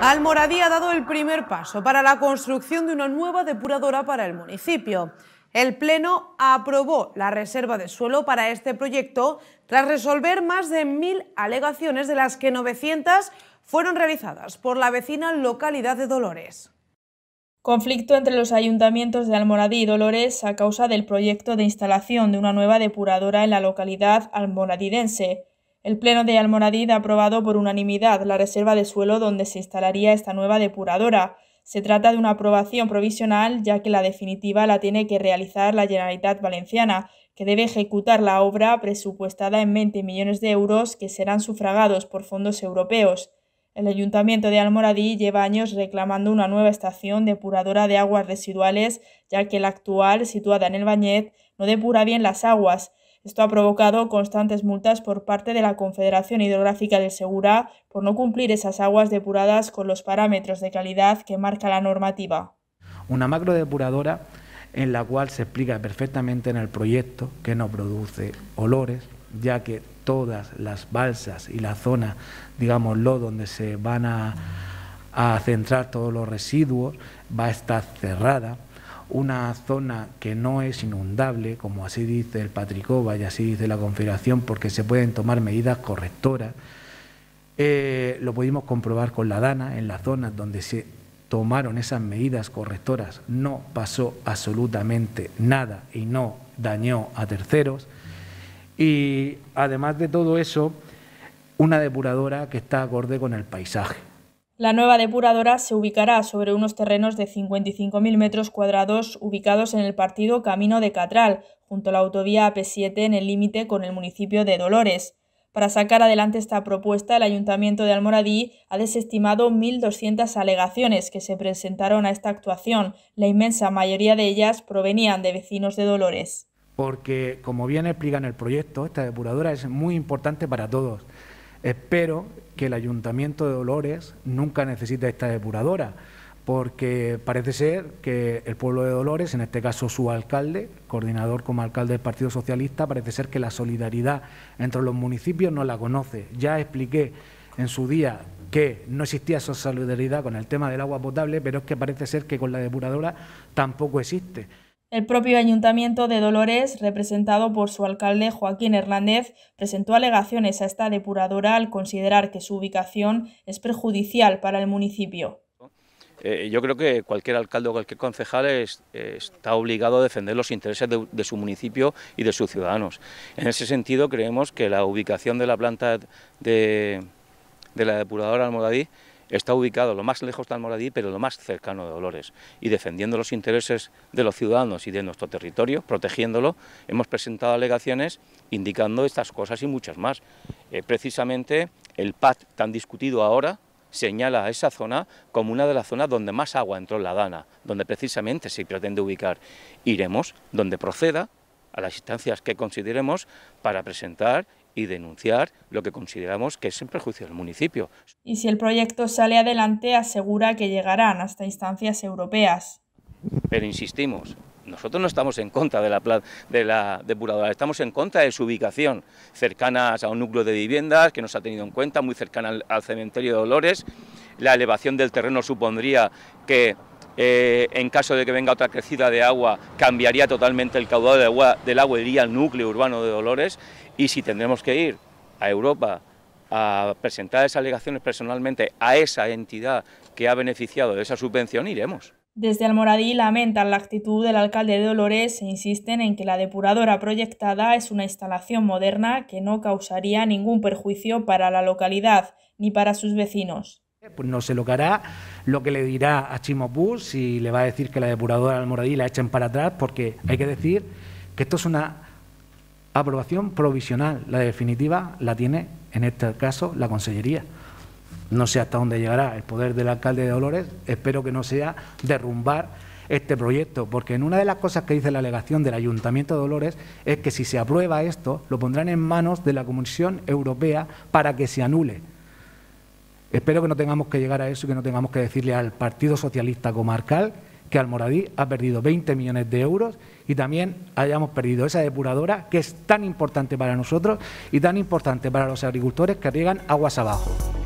Almoradí ha dado el primer paso para la construcción de una nueva depuradora para el municipio. El Pleno aprobó la reserva de suelo para este proyecto tras resolver más de mil alegaciones de las que 900 fueron realizadas por la vecina localidad de Dolores. Conflicto entre los ayuntamientos de Almoradí y Dolores a causa del proyecto de instalación de una nueva depuradora en la localidad almoradidense. El Pleno de Almoradí ha aprobado por unanimidad la reserva de suelo donde se instalaría esta nueva depuradora. Se trata de una aprobación provisional, ya que la definitiva la tiene que realizar la Generalitat Valenciana, que debe ejecutar la obra presupuestada en 20 millones de euros que serán sufragados por fondos europeos. El Ayuntamiento de Almoradí lleva años reclamando una nueva estación depuradora de aguas residuales, ya que la actual, situada en el Bañet, no depura bien las aguas esto ha provocado constantes multas por parte de la Confederación Hidrográfica del Segura por no cumplir esas aguas depuradas con los parámetros de calidad que marca la normativa. Una macrodepuradora en la cual se explica perfectamente en el proyecto que no produce olores, ya que todas las balsas y la zona, digámoslo, donde se van a centrar todos los residuos va a estar cerrada una zona que no es inundable, como así dice el Patricova y así dice la Confederación, porque se pueden tomar medidas correctoras. Eh, lo pudimos comprobar con la DANA, en las zonas donde se tomaron esas medidas correctoras no pasó absolutamente nada y no dañó a terceros. Y además de todo eso, una depuradora que está acorde con el paisaje. La nueva depuradora se ubicará sobre unos terrenos de 55.000 metros cuadrados ubicados en el partido Camino de Catral, junto a la autovía AP7 en el límite con el municipio de Dolores. Para sacar adelante esta propuesta, el Ayuntamiento de Almoradí ha desestimado 1.200 alegaciones que se presentaron a esta actuación. La inmensa mayoría de ellas provenían de vecinos de Dolores. Porque, como bien explica en el proyecto, esta depuradora es muy importante para todos. Espero que el Ayuntamiento de Dolores nunca necesite esta depuradora, porque parece ser que el pueblo de Dolores, en este caso su alcalde, coordinador como alcalde del Partido Socialista, parece ser que la solidaridad entre los municipios no la conoce. Ya expliqué en su día que no existía esa solidaridad con el tema del agua potable, pero es que parece ser que con la depuradora tampoco existe. El propio Ayuntamiento de Dolores, representado por su alcalde Joaquín Hernández, presentó alegaciones a esta depuradora al considerar que su ubicación es perjudicial para el municipio. Eh, yo creo que cualquier alcalde o cualquier concejal está obligado a defender los intereses de, su municipio y de sus ciudadanos. En ese sentido, creemos que la ubicación de la planta de, de la depuradora Almodadí está ubicado lo más lejos de Almoradí, pero lo más cercano de Dolores. Y defendiendo los intereses de los ciudadanos y de nuestro territorio, protegiéndolo, hemos presentado alegaciones indicando estas cosas y muchas más. Eh, precisamente el PAD tan discutido ahora señala a esa zona como una de las zonas donde más agua entró en la Dana, donde precisamente se pretende ubicar. Iremos donde proceda, a las instancias que consideremos para presentar y denunciar lo que consideramos que es en perjuicio del municipio. Y si el proyecto sale adelante, asegura que llegarán hasta instancias europeas. Pero insistimos, nosotros no estamos en contra de la, de la depuradora, estamos en contra de su ubicación, cercanas a un núcleo de viviendas que no se ha tenido en cuenta, muy cercana al cementerio de Dolores. La elevación del terreno supondría que eh, en caso de que venga otra crecida de agua, cambiaría totalmente el caudal de agua, del agua, iría al núcleo urbano de Dolores, y si tendremos que ir a Europa a presentar esas alegaciones personalmente a esa entidad que ha beneficiado de esa subvención, iremos. Desde Almoradí lamentan la actitud del alcalde de Dolores e insisten en que la depuradora proyectada es una instalación moderna que no causaría ningún perjuicio para la localidad ni para sus vecinos. Pues no se lo hará, lo que le dirá a Chimopú, si le va a decir que la depuradora de Almoradí la echen para atrás, porque hay que decir que esto es una aprobación provisional. La definitiva la tiene, en este caso, la Consellería. No sé hasta dónde llegará el poder del alcalde de Dolores, espero que no sea derrumbar este proyecto, porque en una de las cosas que dice la alegación del Ayuntamiento de Dolores es que si se aprueba esto, lo pondrán en manos de la Comisión Europea para que se anule. Espero que no tengamos que llegar a eso y que no tengamos que decirle al Partido Socialista Comarcal que Almoradí ha perdido 20 millones de euros y también hayamos perdido esa depuradora que es tan importante para nosotros y tan importante para los agricultores que riegan aguas abajo.